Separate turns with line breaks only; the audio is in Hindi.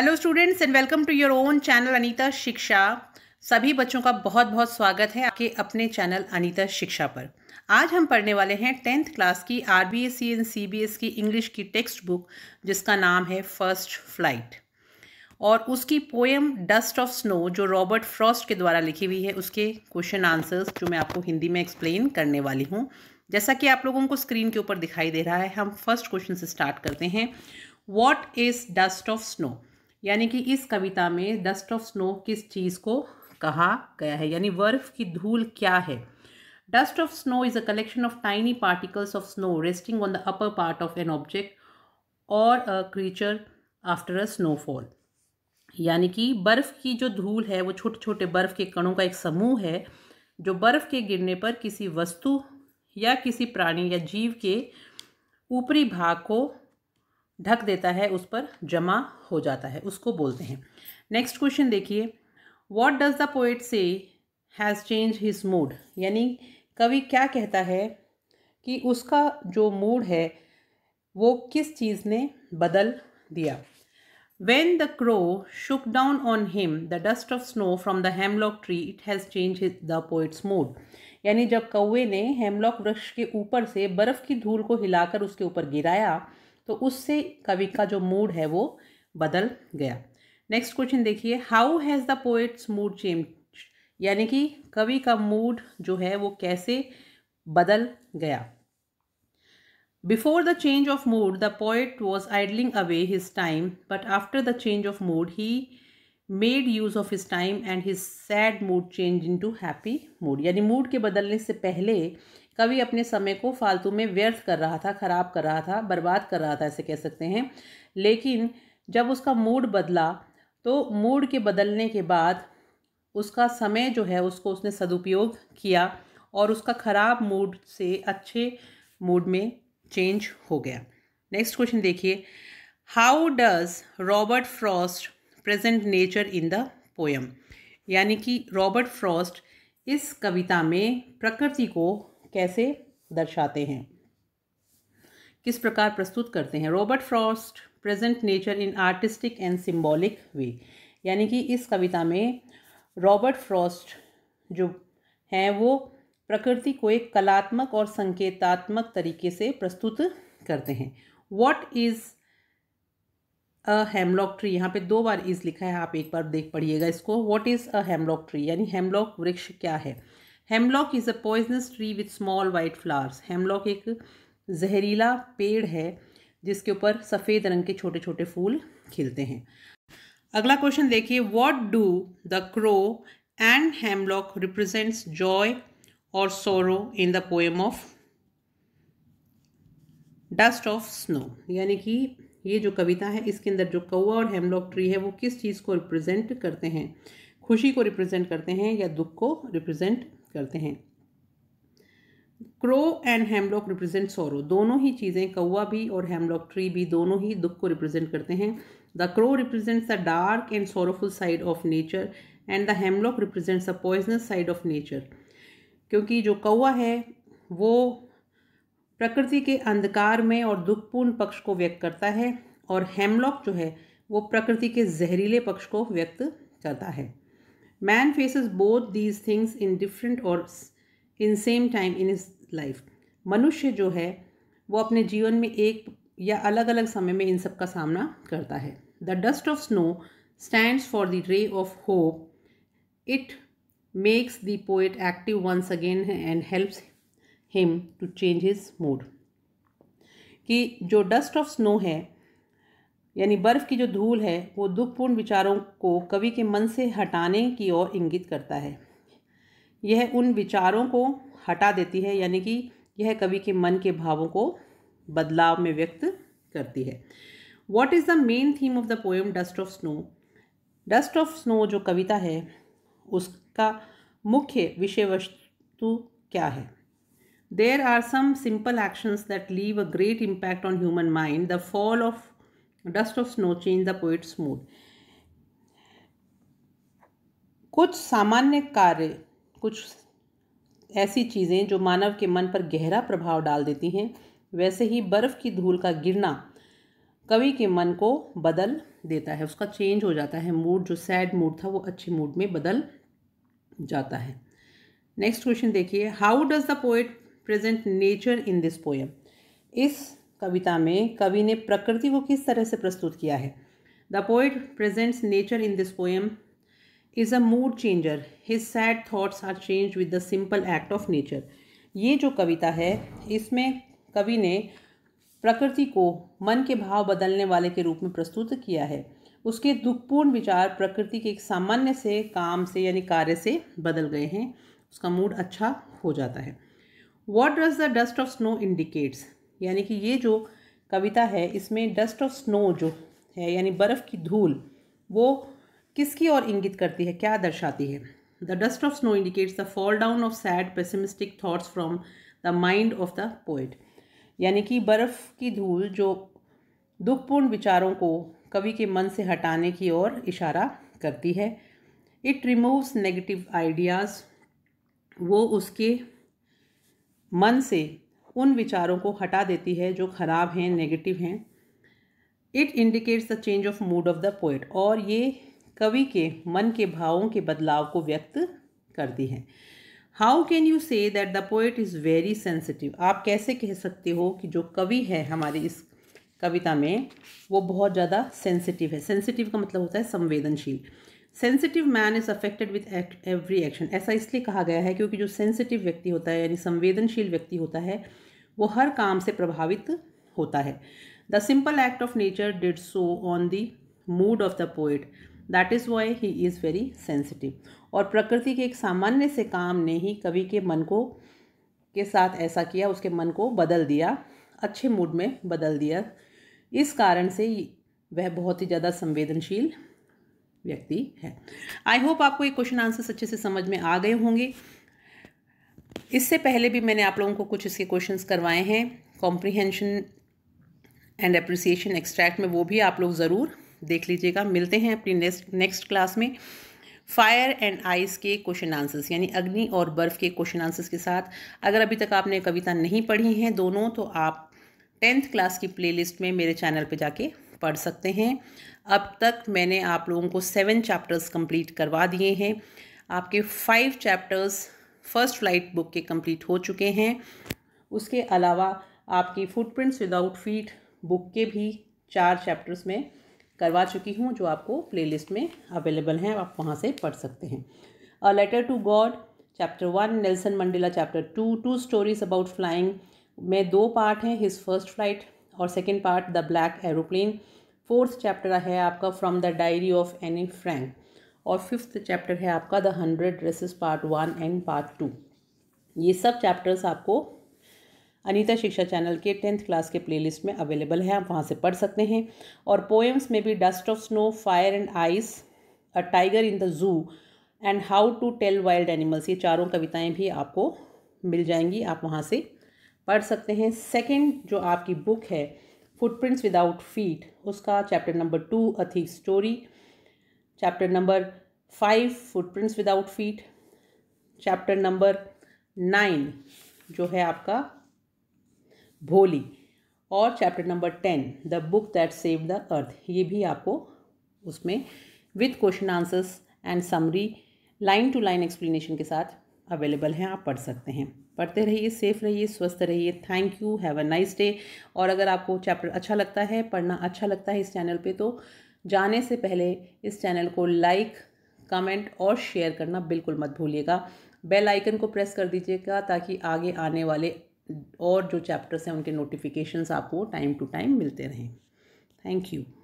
hello students and welcome to your own channel Anita Shiksha सभी बच्चों का बहुत बहुत स्वागत है आपके अपने चैनल अनीता शिक्षा पर आज हम पढ़ने वाले हैं टेंथ क्लास की R B S C and C B S की इंग्लिश की टेक्स्ट बुक जिसका नाम है फर्स्ट फ्लाइट और उसकी पोएम डस्ट ऑफ स्नो जो रॉबर्ट फ्रॉस्ट के द्वारा लिखी हुई है उसके क्वेश्चन आंसर्स जो मैं आपको हिंदी में एक्सप्लेन करने वाली हूँ जैसा कि आप लोगों को स्क्रीन के ऊपर दिखाई दे रहा है हम फर्स्ट क्वेश्चन से स्टार्ट करते हैं what is dust of snow यानी कि इस कविता में डस्ट ऑफ स्नो किस चीज़ को कहा गया है यानी बर्फ की धूल क्या है dust of snow is a collection of tiny particles of snow resting on the upper part of an object और a creature after a snowfall यानी कि बर्फ की जो धूल है वो छोटे छोटे बर्फ के कणों का एक समूह है जो बर्फ के गिरने पर किसी वस्तु या किसी प्राणी या जीव के ऊपरी भाग को ढक देता है उस पर जमा हो जाता है उसको बोलते हैं नेक्स्ट क्वेश्चन देखिए what does the poet say has change his mood यानी कवि क्या कहता है कि उसका जो मूड है वो किस चीज़ ने बदल दिया when the crow shook down on him the dust of snow from the hemlock tree it has change his the poet's mood यानी जब कौए ने हेमलॉक वृक्ष के ऊपर से बर्फ़ की धूल को हिलाकर उसके ऊपर गिराया तो उससे कवि का जो मूड है वो बदल गया नेक्स्ट क्वेश्चन देखिए how has the poet's mood change यानी कि कवि का मूड जो है वो कैसे बदल गया before the change of mood the poet was idling away his time but after the change of mood he made use of his time and his sad mood change into happy mood यानी मूड के बदलने से पहले कवि अपने समय को फालतू में व्यर्थ कर रहा था ख़राब कर रहा था बर्बाद कर रहा था ऐसे कह सकते हैं लेकिन जब उसका मूड बदला तो मूड के बदलने के बाद उसका समय जो है उसको उसने सदुपयोग किया और उसका ख़राब मूड से अच्छे मूड में चेंज हो गया नेक्स्ट क्वेश्चन देखिए how does Robert Frost present nature in the poem यानी कि रॉबर्ट फ्रॉस्ट इस कविता में प्रकृति को कैसे दर्शाते हैं किस प्रकार प्रस्तुत करते हैं Robert Frost present nature in artistic and symbolic way यानी कि इस कविता में रॉबर्ट फ्रॉस्ट जो हैं वो प्रकृति को एक कलात्मक और संकेतात्मक तरीके से प्रस्तुत करते हैं what is a hemlock tree यहाँ पे दो बार इज़ लिखा है आप एक बार देख पढ़िएगा इसको what is a hemlock tree यानी हेमलॉक वृक्ष क्या है hemlock is a poisonous tree with small white flowers hemlock एक जहरीला पेड़ है जिसके ऊपर सफ़ेद रंग के छोटे छोटे फूल खिलते हैं अगला क्वेश्चन देखिए what do the crow and hemlock represents joy और sorrow in the poem of dust of snow यानी कि ये जो कविता है इसके अंदर जो कौआ और हेमलॉक ट्री है वो किस चीज़ को रिप्रेजेंट करते हैं खुशी को रिप्रेजेंट करते हैं या दुख को रिप्रेजेंट करते हैं क्रो एंड हेमलॉक रिप्रेजेंट सोरो दोनों ही चीज़ें कौवा भी और हेमलॉक ट्री भी दोनों ही दुख को रिप्रेजेंट करते हैं the crow represents the dark and sorrowful side of nature and the hemlock represents the poisonous side of nature क्योंकि जो कौवा है वो प्रकृति के अंधकार में और दुखपूर्ण पक्ष को व्यक्त करता है और हेमलॉक जो है वो प्रकृति के जहरीले पक्ष को व्यक्त करता है Man faces both these things in different और in same time in his life मनुष्य जो है वो अपने जीवन में एक या अलग अलग समय में इन सब का सामना करता है the dust of snow stands for the ray of hope it makes the poet active once again and helps him to change his mood कि जो डस्ट ऑफ स्नो है यानी बर्फ़ की जो धूल है वो दुखपूर्ण विचारों को कवि के मन से हटाने की ओर इंगित करता है यह उन विचारों को हटा देती है यानी कि यह कवि के मन के भावों को बदलाव में व्यक्त करती है what is the main theme of the poem dust of snow dust of snow जो कविता है उसका मुख्य विषय वस्तु क्या है there are some simple actions that leave a great impact on human mind the fall of dust of snow change the poet's mood कुछ सामान्य कार्य कुछ ऐसी चीज़ें जो मानव के मन पर गहरा प्रभाव डाल देती हैं वैसे ही बर्फ़ की धूल का गिरना कवि के मन को बदल देता है उसका चेंज हो जाता है मूड जो सैड मूड था वो अच्छे मूड में बदल जाता है नेक्स्ट क्वेश्चन देखिए how does the poet present nature in this poem इस कविता में कवि ने प्रकृति को किस तरह से प्रस्तुत किया है the poet presents nature in this poem is a mood changer his sad thoughts are change with the simple act of nature ये जो कविता है इसमें कवि ने प्रकृति को मन के भाव बदलने वाले के रूप में प्रस्तुत किया है उसके दुखपूर्ण विचार प्रकृति के एक सामान्य से काम से यानी कार्य से बदल गए हैं उसका मूड अच्छा हो जाता है what does the dust of snow indicates यानी कि ये जो कविता है इसमें डस्ट ऑफ स्नो जो है यानी बर्फ़ की धूल वो किसकी ओर इंगित करती है क्या दर्शाती है the dust of snow indicates the fall down of sad pessimistic thoughts from the mind of the poet यानी कि बर्फ़ की धूल जो दुखपूर्ण विचारों को कवि के मन से हटाने की ओर इशारा करती है इट रिमूव्स नेगेटिव आइडियाज़ वो उसके मन से उन विचारों को हटा देती है जो खराब हैं नेगेटिव हैं it indicates the change of mood of the poet और ये कवि के मन के भावों के बदलाव को व्यक्त करती है how can you say that the poet is very sensitive आप कैसे कह सकते हो कि जो कवि है हमारी इस कविता में वो बहुत ज़्यादा सेंसिटिव है सेंसिटिव का मतलब होता है संवेदनशील sensitive man is affected with every action ऐसा इसलिए कहा गया है क्योंकि जो सेंसिटिव व्यक्ति होता है यानी संवेदनशील व्यक्ति होता है वो हर काम से प्रभावित होता है the simple act of nature did so on the mood of the poet that is why he is very sensitive और प्रकृति के एक सामान्य से काम ने ही कवि के मन को के साथ ऐसा किया उसके मन को बदल दिया अच्छे मूड में बदल दिया इस कारण से वह बहुत ही ज़्यादा संवेदनशील व्यक्ति है आई होप आपको ये क्वेश्चन आंसर्स अच्छे से समझ में आ गए होंगे इससे पहले भी मैंने आप लोगों को कुछ इसके क्वेश्चन करवाए हैं कॉम्प्रिहेंशन एंड अप्रिसिएशन एक्सट्रैक्ट में वो भी आप लोग ज़रूर देख लीजिएगा मिलते हैं अपनी नेक्स्ट नेक्स्ट क्लास में फायर एंड आइस के क्वेश्चन आंसर्स यानी अग्नि और बर्फ़ के क्वेश्चन आंसर्स के साथ अगर अभी तक आपने कविता नहीं पढ़ी हैं दोनों तो आप टेंथ क्लास की प्लेलिस्ट में मेरे चैनल पर जाके पढ़ सकते हैं अब तक मैंने आप लोगों को सेवन चैप्टर्स कंप्लीट करवा दिए हैं आपके five chapters first flight book के कंप्लीट हो चुके हैं उसके अलावा आपकी फुटप्रिंट्स विदाउट फीट बुक के भी चार चैप्टर्स में करवा चुकी हूँ जो आपको प्लेलिस्ट में अवेलेबल हैं आप वहाँ से पढ़ सकते हैं a letter to God chapter one Nelson Mandela chapter two two stories about flying में दो पार्ट हैं हिज फर्स्ट फ्लाइट और second part the black aeroplane fourth chapter है आपका from the diary of Anne Frank और फिफ्थ चैप्टर है आपका the hundred dresses part one and part two ये सब चैप्टर्स आपको अनीता शिक्षा चैनल के टेंथ क्लास के प्लेलिस्ट में अवेलेबल है आप वहाँ से पढ़ सकते हैं और पोएम्स में भी dust of snow fire and ice a tiger in the zoo and how to tell wild animals ये चारों कविताएं भी आपको मिल जाएंगी आप वहाँ से पढ़ सकते हैं सेकंड जो आपकी बुक है फुटप्रिंट्स विदाउट फीट उसका chapter number two a thief story chapter number five footprints without feet chapter number nine जो है आपका भोली और chapter number ten the book that save the earth ये भी आपको उसमें with question answers and summary line to line explanation के साथ अवेलेबल हैं आप पढ़ सकते हैं पढ़ते रहिए सेफ रहिए स्वस्थ रहिए thank you have a nice day और अगर आपको चैप्टर अच्छा लगता है पढ़ना अच्छा लगता है इस चैनल पे तो जाने से पहले इस चैनल को लाइक कमेंट और शेयर करना बिल्कुल मत भूलिएगा बेल आइकन को प्रेस कर दीजिएगा ताकि आगे आने वाले और जो चैप्टर्स हैं उनके नोटिफिकेशन आपको टाइम टू टाइम मिलते रहें थैंक यू